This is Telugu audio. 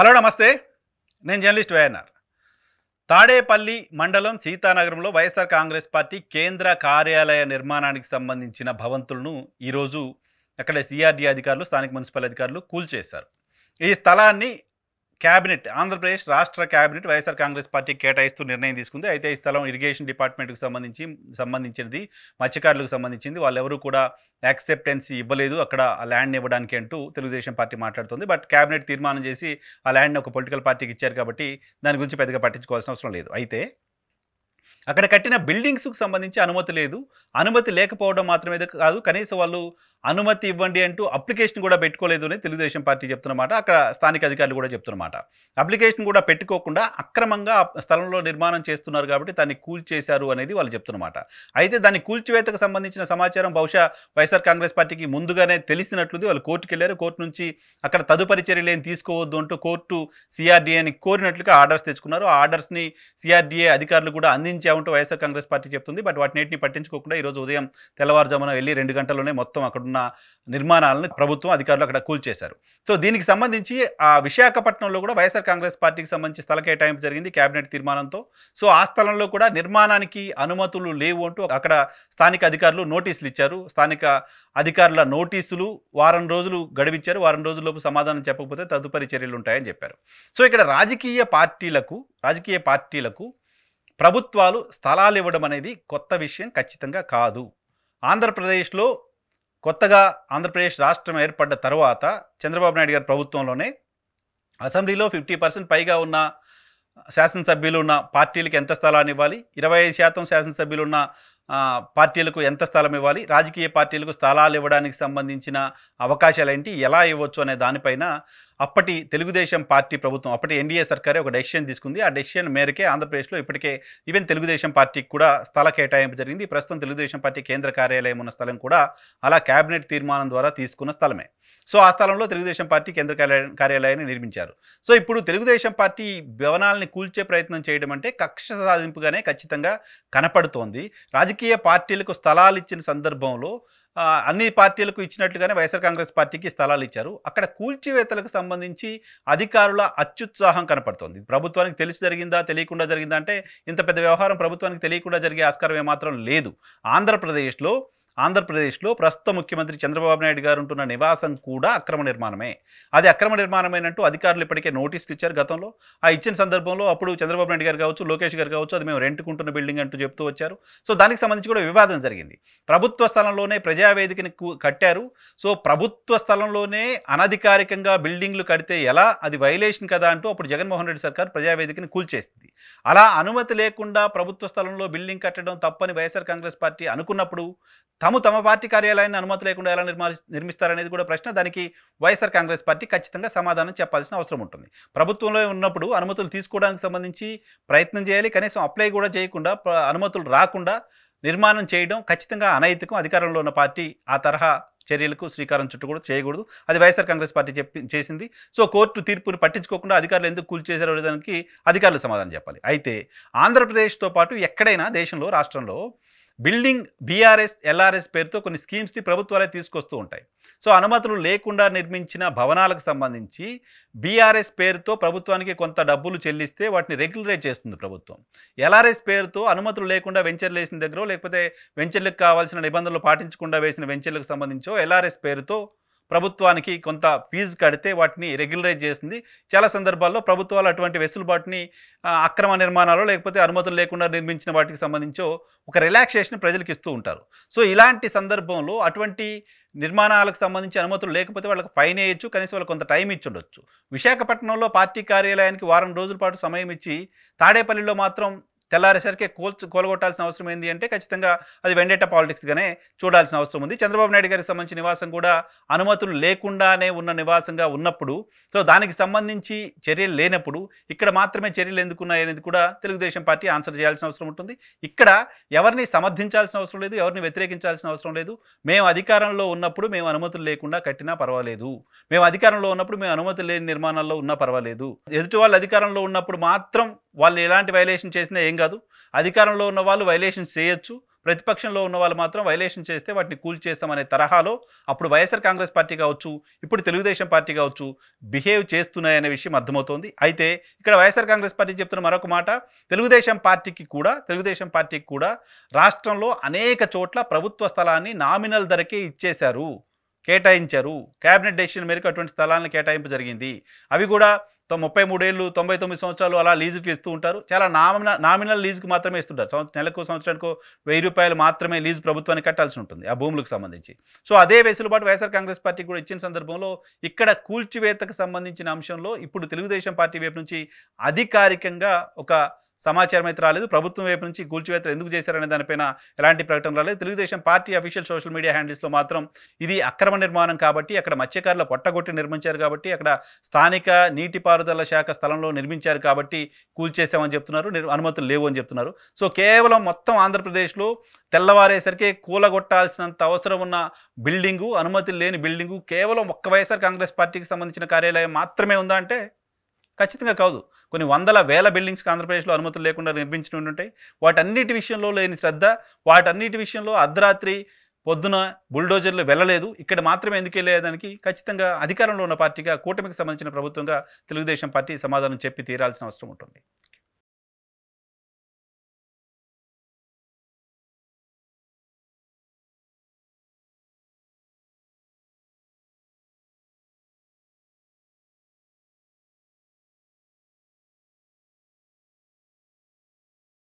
హలో నమస్తే నేను జర్నలిస్ట్ వేఎన్ఆర్ తాడేపల్లి మండలం సీతానగరంలో వైఎస్ఆర్ కాంగ్రెస్ పార్టీ కేంద్ర కార్యాలయ నిర్మాణానికి సంబంధించిన భవంతులను ఈరోజు అక్కడ సిఆర్డీ అధికారులు స్థానిక మున్సిపల్ అధికారులు కూల్చేశారు ఈ స్థలాన్ని కేబినెట్ ఆంధ్రప్రదేశ్ రాష్ట్ర కేబినెట్ వైఎస్ఆర్ కాంగ్రెస్ పార్టీ కేటాయిస్తూ నిర్ణయం తీసుకుంది అయితే ఈ స్థలం ఇరిగేషన్ డిపార్ట్మెంట్కి సంబంధించి సంబంధించినది మత్స్యకారులకు సంబంధించింది వాళ్ళెవరూ కూడా యాక్సెప్టెన్స్ ఇవ్వలేదు అక్కడ ఆ ల్యాండ్ని ఇవ్వడానికి అంటూ తెలుగుదేశం పార్టీ మాట్లాడుతుంది బట్ కేబినెట్ తీర్మానం చేసి ఆ ల్యాండ్ని ఒక పొలిటికల్ పార్టీకి ఇచ్చారు కాబట్టి దాని గురించి పెద్దగా పట్టించుకోవాల్సిన అవసరం లేదు అయితే అక్కడ కట్టిన బిల్డింగ్స్కు సంబంధించి అనుమతి లేదు అనుమతి లేకపోవడం మాత్రమే కాదు కనీసం వాళ్ళు అనుమతి ఇవ్వండి అంటూ అప్లికేషన్ కూడా పెట్టుకోలేదు అని తెలుగుదేశం పార్టీ చెప్తున్నమాట అక్కడ స్థానిక అధికారులు కూడా చెప్తున్నమాట అప్లికేషన్ కూడా పెట్టుకోకుండా అక్రమంగా స్థలంలో నిర్మాణం చేస్తున్నారు కాబట్టి దాన్ని కూల్చేశారు అనేది వాళ్ళు చెప్తున్నమాట అయితే దాన్ని కూల్చివేతకు సంబంధించిన సమాచారం బహుశా వైఎస్ఆర్ కాంగ్రెస్ పార్టీకి ముందుగానే తెలిసినట్లుంది వాళ్ళు కోర్టుకు వెళ్ళారు కోర్టు నుంచి అక్కడ తదుపరి చర్యలు ఏం తీసుకోవద్దు అంటూ కోర్టు సిఆర్డీఏని కోరినట్లుగా ఆర్డర్స్ తెచ్చుకున్నారు ఆ ఆర్డర్స్ని సిఆర్డీఏ అధికారులు కూడా అందించారు ప్రశ్నించామంటూ వైఎస్ఆర్ కాంగ్రెస్ పార్టీ చెప్తుంది బట్ వాటిని పట్టించుకోకుండా ఈరోజు ఉదయం తెల్లవారుజామున వెళ్ళి రెండు గంటల్లోనే మొత్తం అక్కడున్న నిర్మాణాలను ప్రభుత్వం అధికారులు అక్కడ కూల్చేశారు సో దీనికి సంబంధించి ఆ విశాఖపట్నంలో కూడా వైఎస్ఆర్ కాంగ్రెస్ పార్టీకి సంబంధించి స్థల కేటాయింపు జరిగింది కేబినెట్ తీర్మానంతో సో ఆ స్థలంలో కూడా నిర్మాణానికి అనుమతులు లేవు అంటూ అక్కడ స్థానిక అధికారులు నోటీసులు ఇచ్చారు స్థానిక అధికారుల నోటీసులు వారం రోజులు గడివిచ్చారు వారం రోజుల్లోపు సమాధానం చెప్పకపోతే తదుపరి చర్యలు ఉంటాయని చెప్పారు సో ఇక్కడ రాజకీయ పార్టీలకు రాజకీయ పార్టీలకు ప్రభుత్వాలు స్థలాలు ఇవ్వడం అనేది కొత్త విషయం ఖచ్చితంగా కాదు ఆంధ్రప్రదేశ్లో కొత్తగా ఆంధ్రప్రదేశ్ రాష్ట్రం ఏర్పడ్డ తర్వాత చంద్రబాబు నాయుడు గారి ప్రభుత్వంలోనే అసెంబ్లీలో ఫిఫ్టీ పర్సెంట్ పైగా ఉన్న శాసనసభ్యులు ఉన్న పార్టీలకు ఎంత స్థలాన్ని ఇవ్వాలి ఇరవై ఐదు శాతం శాసనసభ్యులు ఉన్న పార్టీలకు ఎంత స్థలం ఇవ్వాలి రాజకీయ పార్టీలకు స్థలాలు ఇవ్వడానికి సంబంధించిన అవకాశాలు ఏంటి ఎలా ఇవ్వచ్చు అనే దానిపైన అప్పటి తెలుగుదేశం పార్టీ ప్రభుత్వం అప్పటి ఎన్డీఏ సర్కారే ఒక డెసిషన్ తీసుకుంది ఆ డెసిషన్ మేరకే ఆంధ్రప్రదేశ్లో ఇప్పటికే ఈవెన్ తెలుగుదేశం పార్టీకి కూడా స్థల కేటాయింపు జరిగింది ప్రస్తుతం తెలుగుదేశం పార్టీ కేంద్ర కార్యాలయం ఉన్న స్థలం కూడా అలా కేబినెట్ తీర్మానం ద్వారా తీసుకున్న స్థలమే సో ఆ స్థలంలో తెలుగుదేశం పార్టీ కేంద్ర కార్యాలయాన్ని నిర్మించారు సో ఇప్పుడు తెలుగుదేశం పార్టీ భవనాలని కూల్చే ప్రయత్నం చేయడం అంటే కక్ష సాధింపుగానే ఖచ్చితంగా కనపడుతోంది రాజకీయ పార్టీలకు స్థలాలు ఇచ్చిన సందర్భంలో అన్ని పార్టీలకు ఇచ్చినట్లుగానే వైఎస్ఆర్ కాంగ్రెస్ పార్టీకి స్థలాలు ఇచ్చారు అక్కడ కూల్చివేతలకు సంబంధించి సంబంధించి అధికారుల అత్యుత్సాహం కనపడుతోంది ప్రభుత్వానికి తెలిసి జరిగిందా తెలియకుండా జరిగిందా అంటే ఇంత పెద్ద వ్యవహారం ప్రభుత్వానికి తెలియకుండా జరిగే ఆస్కారం ఏమాత్రం లేదు ఆంధ్రప్రదేశ్లో ఆంధ్రప్రదేశ్లో ప్రస్తుత ముఖ్యమంత్రి చంద్రబాబు నాయుడు గారు ఉంటున్న నివాసం కూడా అక్రమ నిర్మాణమే అది అక్రమ నిర్మాణమేనంటూ అధికారులు ఇప్పటికే నోటీసులు ఇచ్చారు గతంలో ఆ ఇచ్చిన సందర్భంలో అప్పుడు చంద్రబాబు నాయుడు గారు కావచ్చు లోకేష్ గారు కావచ్చు అది మేము రెంట్కుంటున్న బిల్డింగ్ అంటూ చెప్తూ వచ్చారు సో దానికి సంబంధించి కూడా వివాదం జరిగింది ప్రభుత్వ స్థలంలోనే ప్రజావేదికని కట్టారు సో ప్రభుత్వ స్థలంలోనే అనధికారికంగా బిల్డింగ్లు కడితే ఎలా అది వైలేషన్ కదా అంటూ అప్పుడు జగన్మోహన్ రెడ్డి సర్కార్ ప్రజావేదికని కూల్చేసింది అలా అనుమతి లేకుండా ప్రభుత్వ స్థలంలో బిల్డింగ్ కట్టడం తప్పని వైఎస్ఆర్ కాంగ్రెస్ పార్టీ అనుకున్నప్పుడు తాము తమ పార్టీ కార్యాలయాన్ని అనుమతి లేకుండా ఎలా నిర్మా నిర్మిస్తారనేది కూడా ప్రశ్న దానికి వైఎస్ఆర్ కాంగ్రెస్ పార్టీ ఖచ్చితంగా సమాధానం చెప్పాల్సిన అవసరం ఉంటుంది ప్రభుత్వంలో ఉన్నప్పుడు అనుమతులు తీసుకోవడానికి సంబంధించి ప్రయత్నం చేయాలి కనీసం అప్లై కూడా చేయకుండా అనుమతులు రాకుండా నిర్మాణం చేయడం ఖచ్చితంగా అనైతికం అధికారంలో ఉన్న పార్టీ ఆ తరహా చర్యలకు శ్రీకారం కూడా చేయకూడదు అది వైఎస్ఆర్ కాంగ్రెస్ పార్టీ చెప్పి చేసింది సో కోర్టు తీర్పును పట్టించుకోకుండా అధికారులు ఎందుకు చేశారు దానికి అధికారులు సమాధానం చెప్పాలి అయితే ఆంధ్రప్రదేశ్తో పాటు ఎక్కడైనా దేశంలో రాష్ట్రంలో బిల్డింగ్ బీఆర్ఎస్ ఎల్ఆర్ఎస్ పేరుతో కొన్ని స్కీమ్స్ని ప్రభుత్వాలే తీసుకొస్తూ ఉంటాయి సో అనుమతులు లేకుండా నిర్మించిన భవనాలకు సంబంధించి బీఆర్ఎస్ పేరుతో ప్రభుత్వానికి కొంత డబ్బులు చెల్లిస్తే వాటిని రెగ్యులరైజ్ చేస్తుంది ప్రభుత్వం ఎల్ఆర్ఎస్ పేరుతో అనుమతులు లేకుండా వెంచర్లు వేసిన దగ్గర లేకపోతే వెంచర్లకు కావాల్సిన నిబంధనలు పాటించకుండా వేసిన వెంచర్లకు సంబంధించో ఎల్ఆర్ఎస్ పేరుతో ప్రభుత్వానికి కొంత ఫీజు కడితే వాటిని రెగ్యులరైజ్ చేస్తుంది చాలా సందర్భాల్లో ప్రభుత్వాలు అటువంటి వెసులుబాటుని అక్రమ నిర్మాణాలు లేకపోతే అనుమతులు లేకుండా నిర్మించిన వాటికి సంబంధించో ఒక రిలాక్సేషన్ ప్రజలకు ఇస్తూ ఉంటారు సో ఇలాంటి సందర్భంలో అటువంటి నిర్మాణాలకు సంబంధించి అనుమతులు లేకపోతే వాళ్ళకి ఫైన్ వేయచ్చు కనీసం వాళ్ళకి కొంత టైం ఇచ్చి ఉండొచ్చు విశాఖపట్నంలో పార్టీ కార్యాలయానికి వారం రోజుల పాటు సమయం ఇచ్చి తాడేపల్లిలో మాత్రం తెల్లారేసరికి కోల్చు కోలగొట్టాల్సిన అవసరం ఏంది అంటే ఖచ్చితంగా అది వెండేట పాలిటిక్స్గానే చూడాల్సిన అవసరం ఉంది చంద్రబాబు నాయుడు గారికి సంబంధించిన నివాసం కూడా అనుమతులు లేకుండానే ఉన్న నివాసంగా ఉన్నప్పుడు సో దానికి సంబంధించి చర్యలు లేనప్పుడు ఇక్కడ మాత్రమే చర్యలు ఎందుకున్నాయనేది కూడా తెలుగుదేశం పార్టీ ఆన్సర్ చేయాల్సిన అవసరం ఉంటుంది ఇక్కడ ఎవరిని సమర్థించాల్సిన అవసరం లేదు ఎవరిని వ్యతిరేకించాల్సిన అవసరం లేదు మేము అధికారంలో ఉన్నప్పుడు మేము అనుమతులు లేకుండా కట్టినా పర్వాలేదు మేము అధికారంలో ఉన్నప్పుడు మేము అనుమతి లేని నిర్మాణాల్లో ఉన్నా పర్వాలేదు ఎదుటి వాళ్ళు అధికారంలో ఉన్నప్పుడు మాత్రం వాళ్ళు ఎలాంటి వైలేషన్ చేసినా ఏం కాదు అధికారంలో ఉన్న వాళ్ళు వైలేషన్ చేయొచ్చు ప్రతిపక్షంలో ఉన్న వాళ్ళు మాత్రం వైలేషన్ చేస్తే వాటిని కూల్ చేస్తామనే తరహాలో అప్పుడు వైఎస్ఆర్ కాంగ్రెస్ పార్టీ కావచ్చు ఇప్పుడు తెలుగుదేశం పార్టీ కావచ్చు బిహేవ్ చేస్తున్నాయనే విషయం అర్థమవుతోంది అయితే ఇక్కడ వైఎస్ఆర్ కాంగ్రెస్ పార్టీ చెప్తున్న మరొక మాట తెలుగుదేశం పార్టీకి కూడా తెలుగుదేశం పార్టీకి కూడా రాష్ట్రంలో అనేక చోట్ల ప్రభుత్వ స్థలాన్ని నామినల్ ధరకే ఇచ్చేశారు కేటాయించారు కేబినెట్ డెసిషన్ మేరకు అటువంటి స్థలాలను కేటాయింపు జరిగింది అవి కూడా ముప్పై మూడేళ్ళు తొంభై తొమ్మిది సంవత్సరాలు అలా లీజుకి ఇస్తూ ఉంటారు చాలా నామిన నామినల్ లీజుకి మాత్రమే ఇస్తుంటారు సంవత్సరం నెలకు సంవత్సరానికి వెయ్యి రూపాయలు మాత్రమే లీజు ప్రభుత్వానికి కట్టాల్సి ఉంటుంది ఆ భూములకు సంబంధించి సో అదే వెసులుబాటు వైఎస్ఆర్ కాంగ్రెస్ పార్టీ కూడా ఇచ్చిన సందర్భంలో ఇక్కడ కూల్చివేతకు సంబంధించిన అంశంలో ఇప్పుడు తెలుగుదేశం పార్టీ వైపు నుంచి అధికారికంగా ఒక సమాచారం అయితే రాలేదు ప్రభుత్వం వైపు నుంచి కూల్చివేతలు ఎందుకు చేశారనే దానిపైన ఎలాంటి ప్రకటన రాలేదు Telugu Desam party official social media హ్యాండిల్స్లో మాత్రం ఇది అక్రమ నిర్మాణం కాబట్టి అక్కడ మత్స్యకారుల పొట్టగొట్టి నిర్మించారు కాబట్టి అక్కడ స్థానిక నీటిపారుదల శాఖ స్థలంలో నిర్మించారు కాబట్టి కూల్చేసామని చెప్తున్నారు అనుమతులు లేవు అని చెప్తున్నారు సో కేవలం మొత్తం ఆంధ్రప్రదేశ్లో తెల్లవారేసరికి కూలగొట్టాల్సినంత అవసరం ఉన్న బిల్డింగు అనుమతి లేని బిల్డింగు కేవలం ఒక్క వైఎస్ఆర్ కాంగ్రెస్ పార్టీకి సంబంధించిన కార్యాలయం మాత్రమే ఉందా అంటే ఖచ్చితంగా కాదు కొన్ని వందల వేల బిల్డింగ్స్కి ఆంధ్రప్రదేశ్లో అనుమతులు లేకుండా నిర్మించిన ఉంటాయి వాటన్నిటి విషయంలో లేని శ్రద్ధ వాటన్నిటి విషయంలో అర్ధరాత్రి పొద్దున బుల్డోజర్లు వెళ్ళలేదు ఇక్కడ మాత్రమే ఎందుకు వెళ్ళేదానికి ఖచ్చితంగా అధికారంలో ఉన్న పార్టీగా కూటమికి సంబంధించిన ప్రభుత్వంగా తెలుగుదేశం పార్టీ సమాధానం చెప్పి తీరాల్సిన అవసరం ఉంటుంది